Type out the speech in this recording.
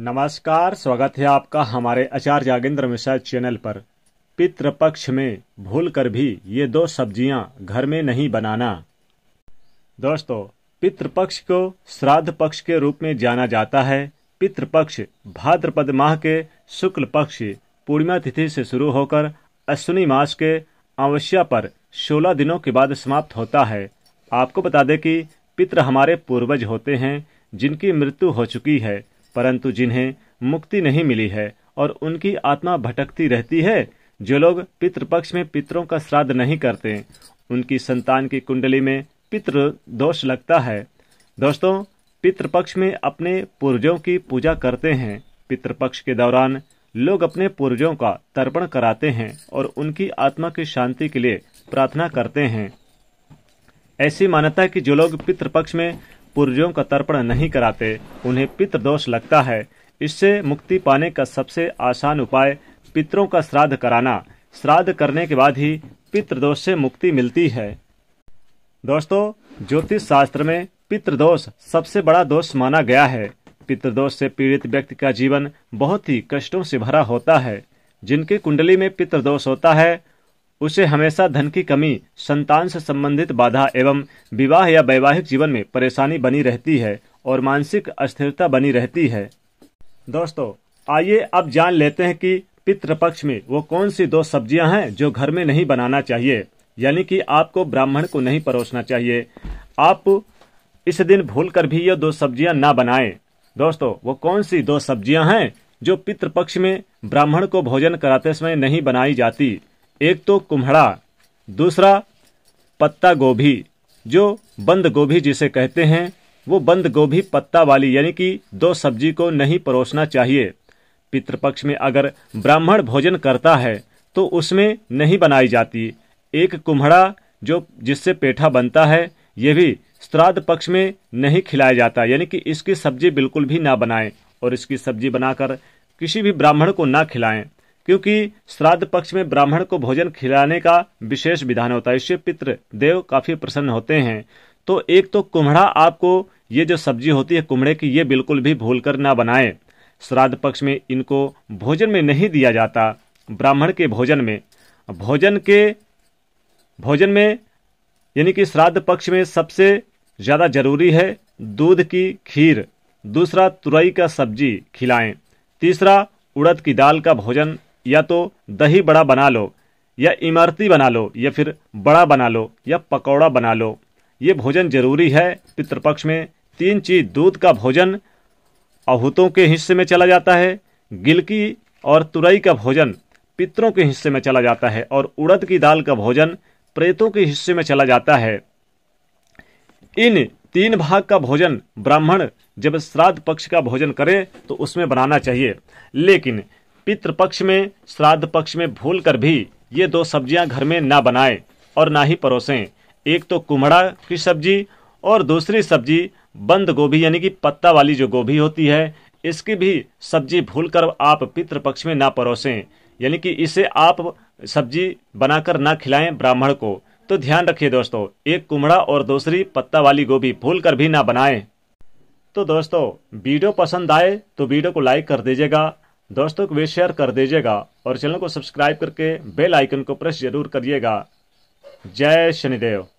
नमस्कार स्वागत है आपका हमारे आचार्य जागेंद्र मिश्रा चैनल पर पितृपक्ष में भूल कर भी ये दो सब्जियां घर में नहीं बनाना दोस्तों पितृपक्ष को श्राद्ध पक्ष के रूप में जाना जाता है पितृपक्ष भाद्रपद माह के शुक्ल पक्ष पूर्णिमा तिथि से शुरू होकर अश्विनी मास के अवस्या पर सोलह दिनों के बाद समाप्त होता है आपको बता दें कि पितृ हमारे पूर्वज होते हैं जिनकी मृत्यु हो चुकी है परंतु जिन्हें मुक्ति नहीं मिली है और उनकी आत्मा भटकती रहती है जो लोग पितृपक्ष में पितरों का श्राद्ध नहीं करते उनकी संतान की कुंडली में पितृ दोष लगता है दोस्तों पितृपक्ष में अपने पूर्वजों की पूजा करते हैं पितृपक्ष के दौरान लोग अपने पूर्वजों का तर्पण कराते हैं और उनकी आत्मा की शांति के लिए प्रार्थना करते हैं ऐसी मान्यता कि जो लोग पितृपक्ष में पुर्जों का तर्पण नहीं कराते उन्हें पितृदोष लगता है इससे मुक्ति पाने का सबसे आसान उपाय पितरों का श्राद्ध कराना श्राद्ध करने के बाद ही पितृदोष से मुक्ति मिलती है दोस्तों ज्योतिष शास्त्र में पितृदोष सबसे बड़ा दोष माना गया है पितृदोष से पीड़ित व्यक्ति का जीवन बहुत ही कष्टों से भरा होता है जिनके कुंडली में पितृदोष होता है उसे हमेशा धन की कमी संतान से संबंधित बाधा एवं विवाह या वैवाहिक जीवन में परेशानी बनी रहती है और मानसिक अस्थिरता बनी रहती है दोस्तों आइए अब जान लेते हैं कि पितृपक्ष में वो कौन सी दो सब्जियां हैं जो घर में नहीं बनाना चाहिए यानी कि आपको ब्राह्मण को नहीं परोसना चाहिए आप इस दिन भूल कर भी ये दो सब्जियां ना बनाए दोस्तों वो कौन सी दो सब्जियां हैं जो पितृपक्ष में ब्राह्मण को भोजन कराते समय नहीं बनाई जाती एक तो कुम्हड़ा दूसरा पत्ता गोभी जो बंद गोभी जिसे कहते हैं वो बंद गोभी पत्ता वाली यानी कि दो सब्जी को नहीं परोसना चाहिए पितृपक्ष में अगर ब्राह्मण भोजन करता है तो उसमें नहीं बनाई जाती एक कुम्हड़ा जो जिससे पेठा बनता है ये भी श्राद्ध पक्ष में नहीं खिलाया जाता यानी कि इसकी सब्जी बिल्कुल भी ना बनाएं और इसकी सब्जी बनाकर किसी भी ब्राह्मण को ना खिलाएं क्योंकि श्राद्ध पक्ष में ब्राह्मण को भोजन खिलाने का विशेष विधान होता है इससे पितृ देव काफी प्रसन्न होते हैं तो एक तो कुम्हड़ा आपको ये जो सब्जी होती है कुम्हड़े की ये बिल्कुल भी भूल कर ना बनाए श्राद्ध पक्ष में इनको भोजन में नहीं दिया जाता ब्राह्मण के भोजन में भोजन के भोजन में यानी कि श्राद्ध पक्ष में सबसे ज़्यादा जरूरी है दूध की खीर दूसरा तुरई का सब्जी खिलाएं तीसरा उड़द की दाल का भोजन या तो दही बड़ा बना लो या इमरती बना लो या फिर बड़ा बना लो या पकौड़ा बना लो ये भोजन जरूरी है पितृपक्ष में तीन चीज दूध का भोजन अहूतों के हिस्से में चला जाता है गिलकी और तुरई का भोजन पितरों के हिस्से में चला जाता है और उड़द की दाल का भोजन प्रेतों के हिस्से में चला जाता है इन तीन भाग का भोजन ब्राह्मण जब श्राद्ध पक्ष का भोजन करे तो उसमें बनाना चाहिए लेकिन पितृ पक्ष में श्राद्ध पक्ष में भूल कर भी ये दो सब्जियां घर में ना बनाएं और ना ही परोसें एक तो कुम्हड़ा की सब्जी और दूसरी सब्जी बंद गोभी यानी कि पत्ता वाली जो गोभी होती है इसकी भी सब्जी भूल कर आप पितृ पक्ष में ना परोसें यानी कि इसे आप सब्जी बनाकर ना खिलाएं ब्राह्मण को तो ध्यान रखिए दोस्तों एक कुम्हड़ा और दूसरी पत्ता वाली गोभी भूल कर भी ना बनाएं तो दोस्तों वीडियो पसंद आए तो वीडियो को लाइक कर दीजिएगा दोस्तों को वे शेयर कर दीजिएगा और चैनल को सब्सक्राइब करके बेल आइकन को प्रेस जरूर करिएगा जय शनिदेव